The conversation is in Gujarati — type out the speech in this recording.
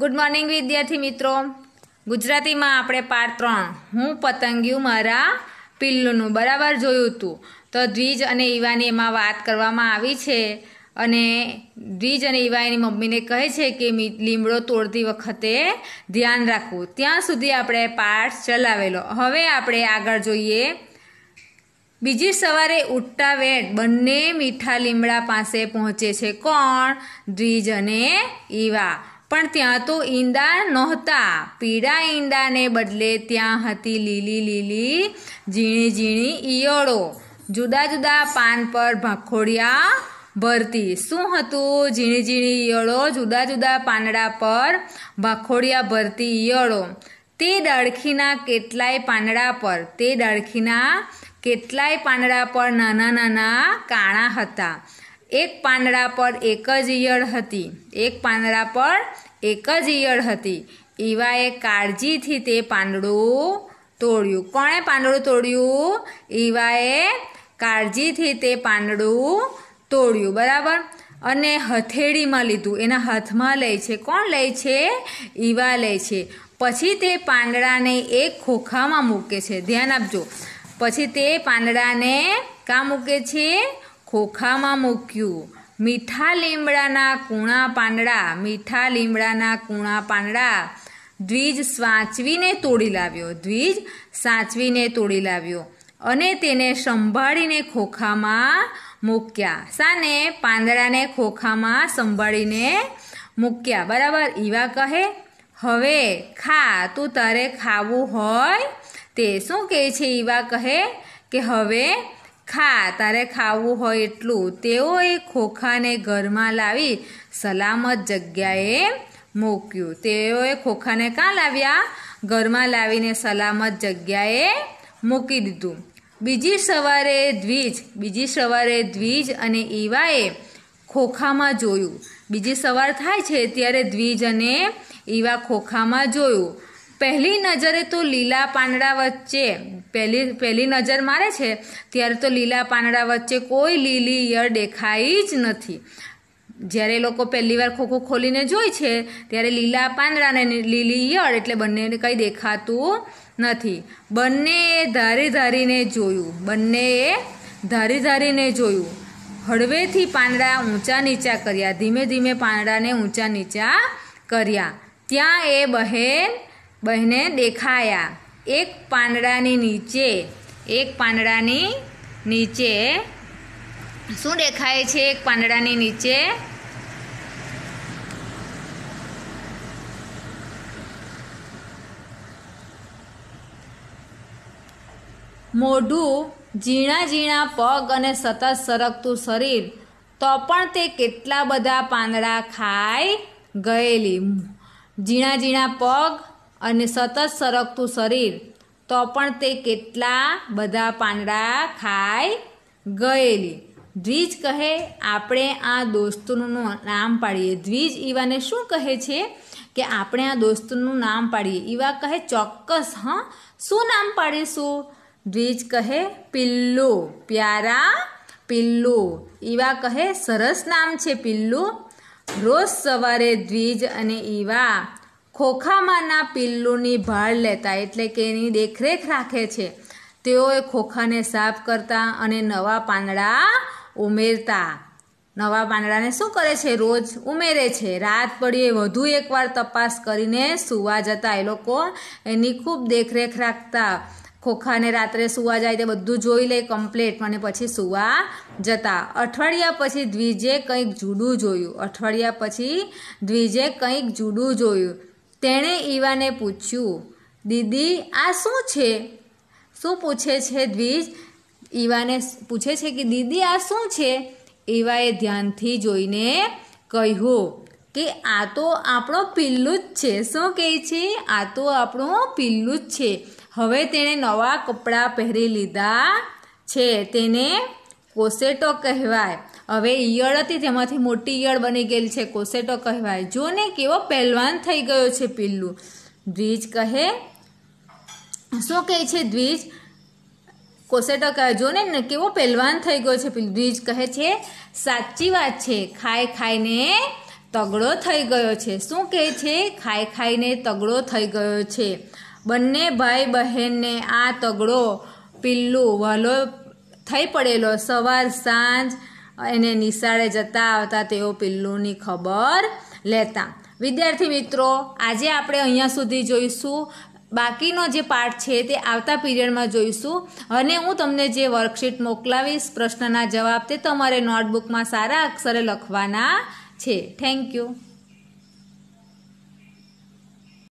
ગુડ મોર્નિંગ વિદ્યાર્થી મિત્રો ગુજરાતીમાં આપણે પાઠ ત્રણ હું પતંગિયું મારા પિલ્લુનું બરાબર જોયું હતું તો દ્વિજ અને ઈવાની એમાં વાત કરવામાં આવી છે અને દ્વિજ અને ઈવા એની મમ્મીને કહે છે કે લીમડો તોડતી વખતે ધ્યાન રાખવું ત્યાં સુધી આપણે પાઠ ચલાવેલો હવે આપણે આગળ જોઈએ બીજી સવારે ઉઠતા વેટ બંને મીઠા લીમડા પાસે પહોંચે છે કોણ દ્વિજ અને ઈવા પણ ત્યાં તો ઈંડા નહોતા પીળા ઈંડાને બદલે ત્યાં હતી લીલી લીલી ઝીણી ઝીણી ઈયળો જુદા જુદા પાન પર ભાખોડિયા ભરતી શું હતું ઝીણી ઝીણી ઈયળો જુદા જુદા પાંદડા પર ભાખોડિયા ભરતી ઈયળો તે ડળખીના કેટલાય પાંદડા પર તે ડળખીના કેટલાય પાંદડા પર નાના નાના કાણા હતા એક પાંદડા પર એક જ ઈયળ હતી એક પાંદડા પર એક જ ઈયળ હતી ઈવાએ કાળજીથી તે પાંદડું તોડ્યું કોણે પાંદડું તોડ્યું ઈવાએ કાળજીથી તે પાંદડું તોડ્યું બરાબર અને હથેળીમાં લીધું એના હાથમાં લે છે કોણ લે છે ઈવા લે છે પછી તે પાંદડાને એક ખોખામાં મૂકે છે ધ્યાન આપજો પછી તે પાંદડાને કાં મૂકે છે ખોખામાં મૂક્યું મીઠા લીમડાના કૂણા પાંદડા મીઠા લીમડાના કૂણા પાંદડા દ્વિજ સાચવીને તોડી લાવ્યો દ્વિજ સાચવીને તોડી લાવ્યો અને તેને સંભાળીને ખોખામાં મૂક્યા સાને પાંદડાને ખોખામાં સંભાળીને મૂક્યા બરાબર ઈવા કહે હવે ખા તું તારે ખાવું હોય તે શું કહે છે ઈવા કહે કે હવે ખા તારે ખાવું હોય એટલું તેઓએ ખોખાને ઘરમાં લાવી સલામત જગ્યાએ મૂક્યું તેઓએ ખોખાને ક્યાં લાવ્યા ઘરમાં લાવીને સલામત જગ્યાએ મૂકી દીધું બીજી સવારે દ્વિજ બીજી સવારે દ્વિજ અને ઈવાએ ખોખામાં જોયું બીજી સવાર થાય છે ત્યારે દ્વિજ અને ઈવા ખોખામાં જોયું પહેલી નજરે તો લીલા પાંદડા વચ્ચે પહેલી પહેલી નજર મારે છે ત્યારે તો લીલા પાંદડા વચ્ચે કોઈ લીલી ઈયળ દેખાઈ જ નથી જ્યારે લોકો પહેલી વાર ખોખું ખોલીને જોઈ છે ત્યારે લીલા પાંદડા અને લીલી ઈયળ એટલે બંનેને કંઈ દેખાતું નથી બંનેએ ધારી ધારીને જોયું બંનેએ ધારી ધારીને જોયું હળવેથી પાંદડા ઊંચા નીચા કર્યા ધીમે ધીમે પાંદડાને ઊંચા નીચા કર્યા ત્યાં એ બહેન બહેને દેખાયા એક પાંદડાની નીચે એક પાંદડાની નીચે શું દેખાય છે એક પાંદડાની નીચે મોઢું ઝીણા ઝીણા પગ અને સતત સરકતું શરીર તો પણ તે કેટલા બધા પાંદડા ખાઈ ગયેલી ઝીણા ઝીણા પગ અને સતત સરકતું શરીર તો પણ તે કેટલા બધા પાંદડા ખાઈ ગયેલી દ્વિજ કહે આપણે આ દોસ્તનું નામ પાડીએ દ્વિજ ઈવાને શું કહે છે કે આપણે આ દોસ્તનું નામ પાડીએ ઈવા કહે ચોક્કસ હા શું નામ પાડીશું દ્વિજ કહે પિલ્લુ પ્યારા પિલ્લુ ઈવા કહે સરસ નામ છે પિલ્લુ રોજ સવારે દ્વિજ અને ઈવા ખોખામાંના પિલ્લુની ભાળ લેતા એટલે કે એની દેખરેખ રાખે છે તેઓએ ખોખાને સાફ કરતા અને નવા પાંદડા ઉમેરતા નવા પાંદડાને શું કરે છે રોજ ઉમેરે છે રાત પડીએ વધુ એકવાર તપાસ કરીને સૂવા જતા એ લોકો એની ખૂબ દેખરેખ રાખતા ખોખાને રાત્રે સૂવા જાય તે બધું જોઈ લે કમ્પ્લેટ અને પછી સૂવા જતા અઠવાડિયા પછી દ્વિજે કંઈક જુડું જોયું અઠવાડિયા પછી દ્વિજે કંઈક જુડું જોયું તેણે ઈવાને પૂછ્યું દીદી આ શું છે શું પૂછે છે દ્વિજ ઈવાને પૂછે છે કે દીદી આ શું છે ઈવાએ ધ્યાનથી જોઈને કહ્યું કે આ તો આપણો પિલ્લું જ છે શું કહે છે આ તો આપણું પિલ્લું જ છે હવે તેણે નવા કપડાં પહેરી લીધા છે તેને કોસેટો કહેવાય હવે ઈયળ હતી તેમાંથી મોટી ઈયળ બની ગયેલી છે કોસેટો કહેવાય જો ને કેવો પહેલવાન થઈ ગયો છે પિલ્લું દ્વિજ કહે શું કહે છે દ્વિજ કોસેટો કહે જો ને કેવો પહેલવાન થઈ ગયો છે પિલ્લું દ્વિજ કહે છે સાચી વાત છે ખાઈ ખાઈને તગડો થઈ ગયો છે શું કહે છે ખાઈ ખાઈને તગડો થઈ ગયો છે બંને ભાઈ બહેનને આ તગડો પિલ્લું વલો થઈ પડેલો સવાર સાંજ એને નિશાળે જતા આવતા તેઓ પિલ્લુની ખબર લેતા વિદ્યાર્થી મિત્રો આજે આપણે અહીંયા સુધી જોઈશું બાકીનો જે પાર્ટ છે તે આવતા પીરિયડમાં જોઈશું અને હું તમને જે વર્કશીટ મોકલાવીશ પ્રશ્નના જવાબ તે તમારે નોટબુકમાં સારા અક્ષરે લખવાના છે થેન્ક યુ